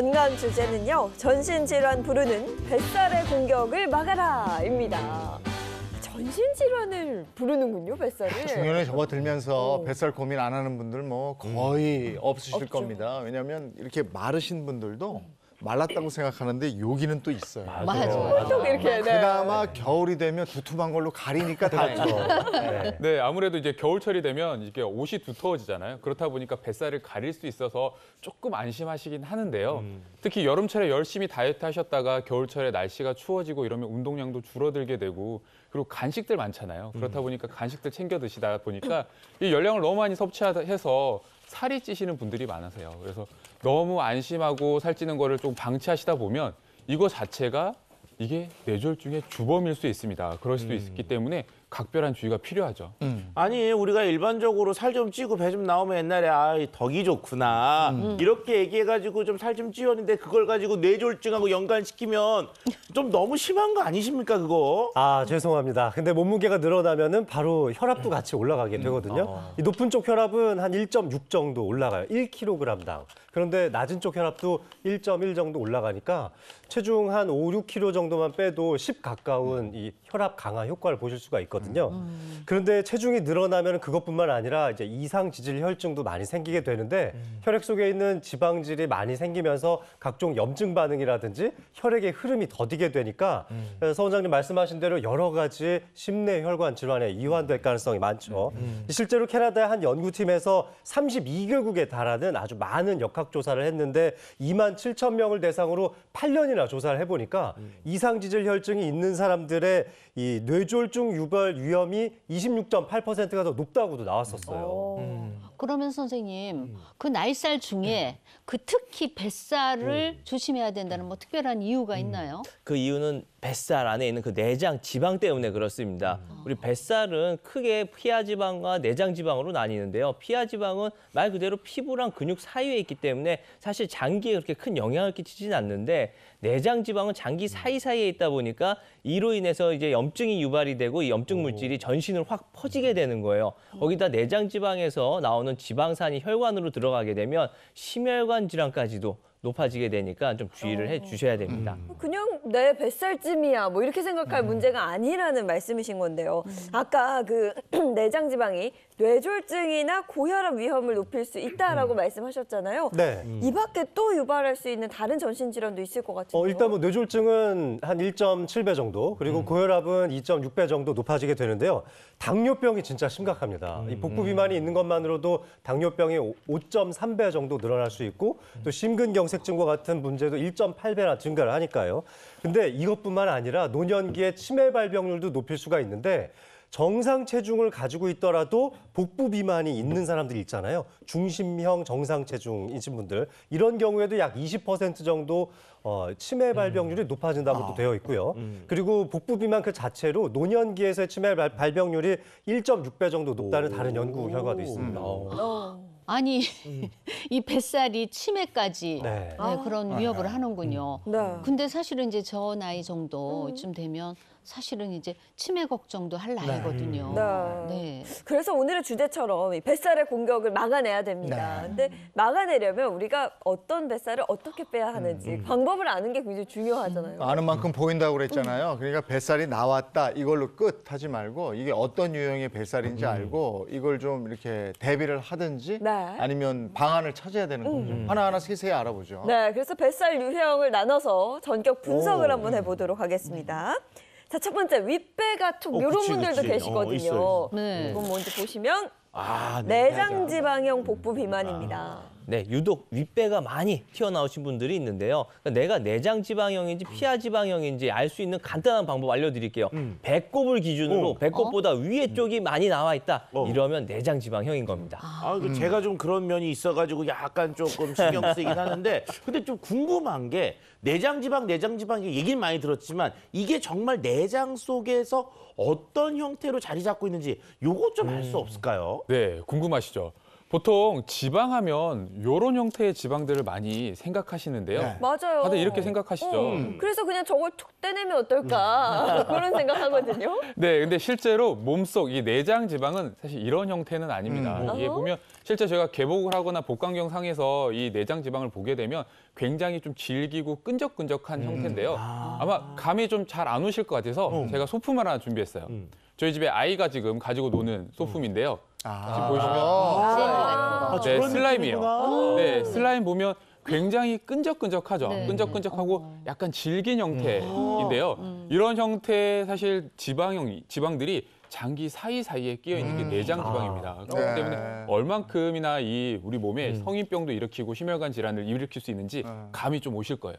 건강 주제는요. 전신질환 부르는 뱃살의 공격을 막아라입니다. 전신질환을 부르는군요, 뱃살을. 아, 중년에 접어들면서 어. 뱃살 고민 안 하는 분들 뭐 거의 음. 없으실 없죠. 겁니다. 왜냐하면 이렇게 마르신 분들도 말랐다고 생각하는데 여기는 또 있어요. 맞아. 또 이렇게 네. 그나마 겨울이 되면 두툼한 걸로 가리니까 그렇죠. 다행이죠. 네. 네, 아무래도 이제 겨울철이 되면 이게 옷이 두터워지잖아요. 그렇다 보니까 뱃살을 가릴 수 있어서 조금 안심하시긴 하는데요. 음. 특히 여름철에 열심히 다이어트 하셨다가 겨울철에 날씨가 추워지고 이러면 운동량도 줄어들게 되고 그리고 간식들 많잖아요. 그렇다 음. 보니까 간식들 챙겨 드시다 보니까 이 열량을 너무 많이 섭취해서 살이 찌시는 분들이 많으세요. 그래서 너무 안심하고 살찌는 거를 좀 방치하시다 보면 이거 자체가 이게 뇌졸중의 주범일 수 있습니다. 그럴 수도 음. 있기 때문에 각별한 주의가 필요하죠. 음. 아니 우리가 일반적으로 살 좀 찌고 배 좀 나오면 옛날에 아 덕이 좋구나 음. 음. 이렇게 얘기해가지고 좀 살 좀찌었는데 그걸 가지고 뇌졸중하고 연관시키면 좀 너무 심한 거 아니십니까 그거? 아 죄송합니다. 근데 몸무게가 늘어나면은 바로 혈압도 같이 올라가게 음. 되거든요. 어. 이 높은 쪽 혈압은 한 1.6 정도 올라가요. 1kg당. 그런데 낮은 쪽 혈압도 1.1 정도 올라가니까 체중 한 5, 6kg 정도 정도만 빼도 10 가까운 이 혈압 강화 효과를 보실 수가 있거든요. 음. 음. 그런데 체중이 늘어나면 그것뿐만 아니라 이제 이상 지질 혈증도 많이 생기게 되는데 음. 혈액 속에 있는 지방질이 많이 생기면서 각종 염증 반응이라든지 혈액의 흐름이 더디게 되니까 서 원장님 말씀하신 대로 여러 가지 심내 혈관 질환에 이완될 가능성이 많죠. 실제로 캐나다의 한 연구팀에서 32개국에 달하는 아주 많은 역학조사를 했는데 2만 7천 명을 대상으로 8년이나 조사를 해보니까 이 이상지질 혈증이 있는 사람들의 이 뇌졸중 유발 위험이 26.8%가 더 높다고도 나왔었어요. 어. 음. 그러면 선생님 음. 그 나이살 중에 네. 그 특히 뱃살을 음. 조심해야 된다는 뭐 특별한 이유가 음. 있나요? 그 이유는 뱃살 안에 있는 그 내장 지방 때문에 그렇습니다. 음. 우리 뱃살은 크게 피하 지방과 내장 지방으로 나뉘는데요. 피하 지방은 말 그대로 피부랑 근육 사이에 있기 때문에 사실 장기에 그렇게 큰 영향을 끼치진 않는데 내장 지방은 장기 음. 사이사이에 있다 보니까 이로 인해서 이제 염증이 유발이 되고 이 염증 물질이 전신을 확 퍼지게 음. 되는 거예요. 거기다 내장 지방에서 나오는 나오는 지방산이 혈관으로 들어가게 되면 심혈관 질환까지도 높아지게 되니까 좀 주의를 해 어. 주셔야 됩니다. 음. 그냥 내 뱃살쯤이야 뭐 이렇게 생각할 음. 문제가 아니라는 말씀이신 건데요. 음. 아까 그 내장 지방이 뇌졸중이나 고혈압 위험을 높일 수 있다라고 말씀하셨잖아요. 네. 이 밖에 또 유발할 수 있는 다른 전신 질환도 있을 것 같은데요. 어, 일단 뭐 뇌졸중은 한 1.7배 정도, 그리고 고혈압은 2.6배 정도 높아지게 되는데요. 당뇨병이 진짜 심각합니다. 이 복부 비만이 있는 것만으로도 당뇨병이 5.3배 정도 늘어날 수 있고 또 심근경 경색증과 같은 문제도 1.8배나 증가를 하니까요. 근데 이것뿐만 아니라 노년기에 치매 발병률도 높일 수가 있는데 정상 체중을 가지고 있더라도 복부 비만이 있는 사람들 있잖아요. 중심형 정상 체중이신 분들 이런 경우에도 약 20% 정도 어, 치매 음. 발병률이 음. 높아진다고 아. 되어 있고요. 음. 그리고 복부 비만 그 자체로 노년기에서의 치매 발, 병률이 1.6배 정도 높다는 오. 다른 연구 결과도 있습니다. 음. 아니 음. 이 뱃살이 치매까지 네. 네, 그런 위협을 아. 하는군요. 음. 네. 근데 사실은 이제 저 나이 정도쯤 음. 되면 사실은 이제 치매 걱정도 할 네. 나이거든요. 네. 네. 그래서 오늘의 주제처럼 뱃살의 공격을 막아내야 됩니다. 네. 근데 막아내려면 우리가 어떤 뱃살을 어떻게 빼야 하는지 음, 음, 방법을 아는 게 굉장히 중요하잖아요. 아는 만큼 보인다고 그랬잖아요. 그러니까 뱃살이 나왔다 이걸로 끝 하지 말고 이게 어떤 유형의 뱃살인지 음. 알고 이걸 좀 이렇게 대비를 하든지 네. 아니면 방안을 찾아야 되는 음. 거죠. 음. 하나하나 세세히 알아보죠. 네, 그래서 뱃살 유형을 나눠서 전격 분석을 오. 한번 해보도록 하겠습니다. 자, 첫 번째 윗배가 툭 어, 이런 분들도 그치. 어, 계시거든요. 어, 있어, 있어. 네. 이건 먼저 보시면 아, 네. 내장 지방형 복부 음. 비만입니다. 아. 네, 유독 윗배가 많이 튀어나오신 분들이 있는데요. 그러니까 내가 내장 지방형인지 피하 지방형인지 알 수 있는 간단한 방법 알려드릴게요. 음. 배꼽을 기준으로 어. 배꼽보다 위에 어? 쪽이 많이 나와 있다. 어. 이러면 내장 지방형인 겁니다. 아, 음. 제가 좀 그런 면이 있어가지고 약간 조금 신경 쓰이긴 하는데 근데 좀 궁금한 게 내장 지방, 내장 지방 얘기는 많이 들었지만 이게 정말 내장 속에서 어떤 형태로 자리 잡고 있는지 요것좀 알수 음. 없을까요? 네, 궁금하시죠. 보통 지방하면 요런 형태의 지방들을 많이 생각하시는데요. 네. 맞아요. 다들 이렇게 생각하시죠. 어, 음. 그래서 그냥 저걸 툭 떼내면 어떨까 음. 그런 생각하거든요. 네, 근데 실제로 몸속 이 내장 지방은 사실 이런 형태는 아닙니다. 음. 이게 어? 보면 실제 제가 개복을 하거나 복강경 상에서 이 내장 지방을 보게 되면 굉장히 좀 질기고 끈적끈적한 음. 형태인데요. 아. 마 감이 좀 잘 안 오실 것 같아서 음. 제가 소품 하나 준비했어요. 음. 저희 집에 아이가 지금 가지고 노는 소품인데요. 아. 지금 보시면 아, 네, 슬라임이에요. 네, 슬라임 보면 굉장히 끈적끈적하죠. 네. 끈적끈적하고 어. 약간 질긴 형태인데요. 음. 어. 음. 이런 형태 사실 지방형 지방들이 장기 사이사이에 끼어 있는 게 음. 내장 아. 지방입니다. 그렇기 네. 때문에 얼만큼이나 이 우리 몸에 성인병도 일으키고 심혈관 질환을 일으킬 수 있는지 네. 감이 좀 오실 거예요.